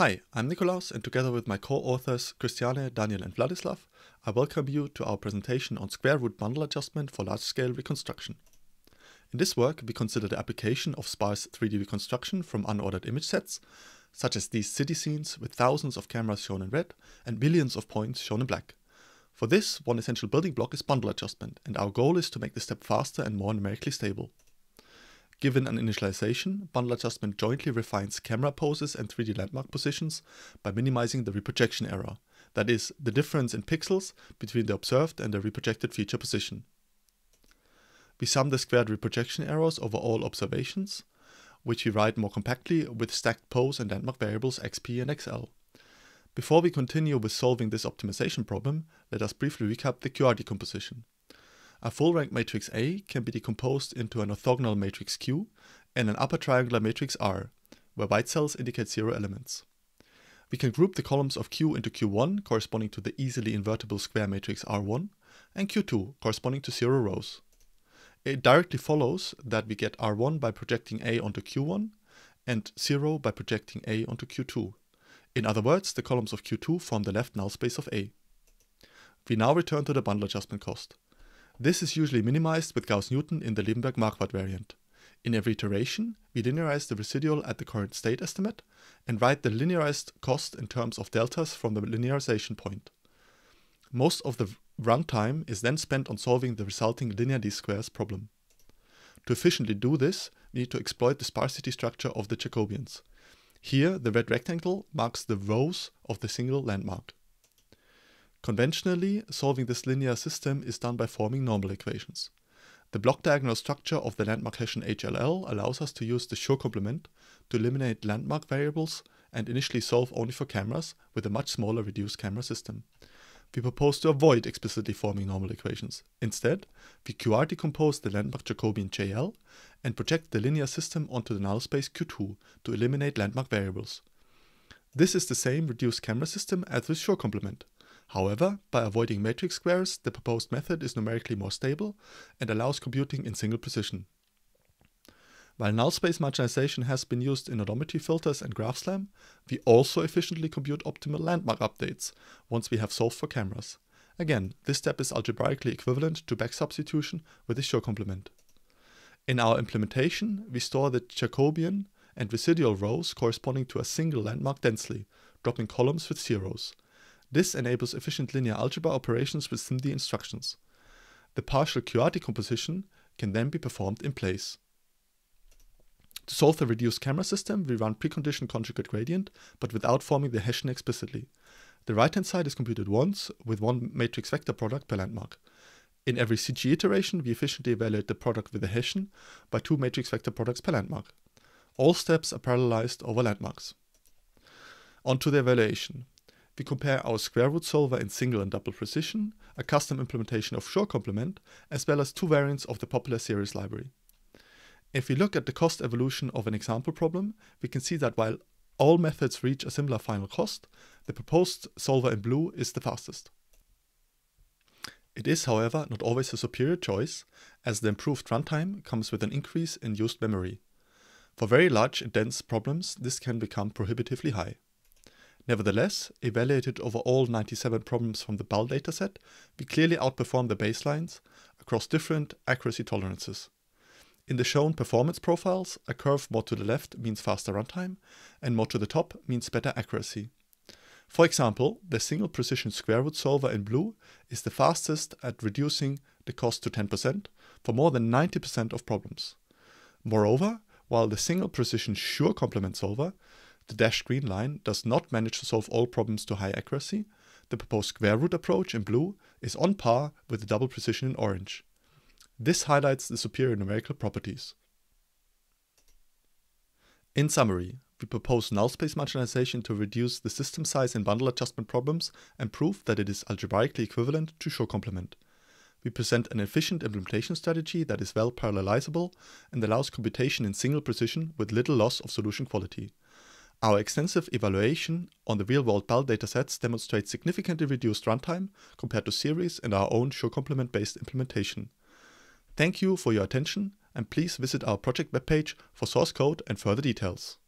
Hi, I'm Nikolaus and together with my co-authors Christiane, Daniel and Vladislav, I welcome you to our presentation on square root bundle adjustment for large-scale reconstruction. In this work, we consider the application of sparse 3D reconstruction from unordered image sets, such as these city scenes with thousands of cameras shown in red and millions of points shown in black. For this, one essential building block is bundle adjustment, and our goal is to make the step faster and more numerically stable. Given an initialization, bundle adjustment jointly refines camera poses and 3D landmark positions by minimizing the reprojection error, that is, the difference in pixels between the observed and the reprojected feature position. We sum the squared reprojection errors over all observations, which we write more compactly with stacked pose and landmark variables xp and xl. Before we continue with solving this optimization problem, let us briefly recap the QR decomposition. A full rank matrix A can be decomposed into an orthogonal matrix Q and an upper triangular matrix R, where white cells indicate zero elements. We can group the columns of Q into Q1 corresponding to the easily invertible square matrix R1 and Q2 corresponding to zero rows. It directly follows that we get R1 by projecting A onto Q1 and 0 by projecting A onto Q2. In other words, the columns of Q2 form the left null space of A. We now return to the bundle adjustment cost. This is usually minimized with Gauss-Newton in the Liebenberg-Marquardt variant. In every iteration, we linearize the residual at the current state estimate and write the linearized cost in terms of deltas from the linearization point. Most of the runtime is then spent on solving the resulting linear d-squares problem. To efficiently do this, we need to exploit the sparsity structure of the Jacobians. Here, the red rectangle marks the rows of the single landmark. Conventionally, solving this linear system is done by forming normal equations. The block diagonal structure of the landmark Hessian HLL allows us to use the sure complement to eliminate landmark variables and initially solve only for cameras with a much smaller reduced camera system. We propose to avoid explicitly forming normal equations. Instead, we QR decompose the landmark Jacobian JL and project the linear system onto the null space Q2 to eliminate landmark variables. This is the same reduced camera system as with sure complement, However, by avoiding matrix squares, the proposed method is numerically more stable and allows computing in single precision. While null space marginalization has been used in odometry filters and GraphSlam, we also efficiently compute optimal landmark updates once we have solved for cameras. Again, this step is algebraically equivalent to back substitution with a show complement. In our implementation, we store the Jacobian and residual rows corresponding to a single landmark densely, dropping columns with zeros. This enables efficient linear algebra operations within the instructions. The partial QR decomposition can then be performed in place. To solve the reduced camera system, we run preconditioned conjugate gradient, but without forming the Hessian explicitly. The right-hand side is computed once, with one matrix vector product per landmark. In every CG iteration, we efficiently evaluate the product with the Hessian by two matrix vector products per landmark. All steps are parallelized over landmarks. On to the evaluation we compare our square root solver in single and double precision, a custom implementation of Shore complement, as well as two variants of the popular series library. If we look at the cost evolution of an example problem, we can see that while all methods reach a similar final cost, the proposed solver in blue is the fastest. It is, however, not always a superior choice, as the improved runtime comes with an increase in used memory. For very large and dense problems, this can become prohibitively high. Nevertheless, evaluated over all 97 problems from the BAL dataset, we clearly outperformed the baselines across different accuracy tolerances. In the shown performance profiles, a curve more to the left means faster runtime, and more to the top means better accuracy. For example, the single precision square root solver in blue is the fastest at reducing the cost to 10% for more than 90% of problems. Moreover, while the single precision sure complement solver the dashed green line does not manage to solve all problems to high accuracy. The proposed square root approach in blue is on par with the double precision in orange. This highlights the superior numerical properties. In summary, we propose null space marginalization to reduce the system size in bundle adjustment problems and prove that it is algebraically equivalent to show complement. We present an efficient implementation strategy that is well parallelizable and allows computation in single precision with little loss of solution quality. Our extensive evaluation on the real-world PAL datasets demonstrates significantly reduced runtime compared to series and our own sure complement-based implementation. Thank you for your attention and please visit our project webpage for source code and further details.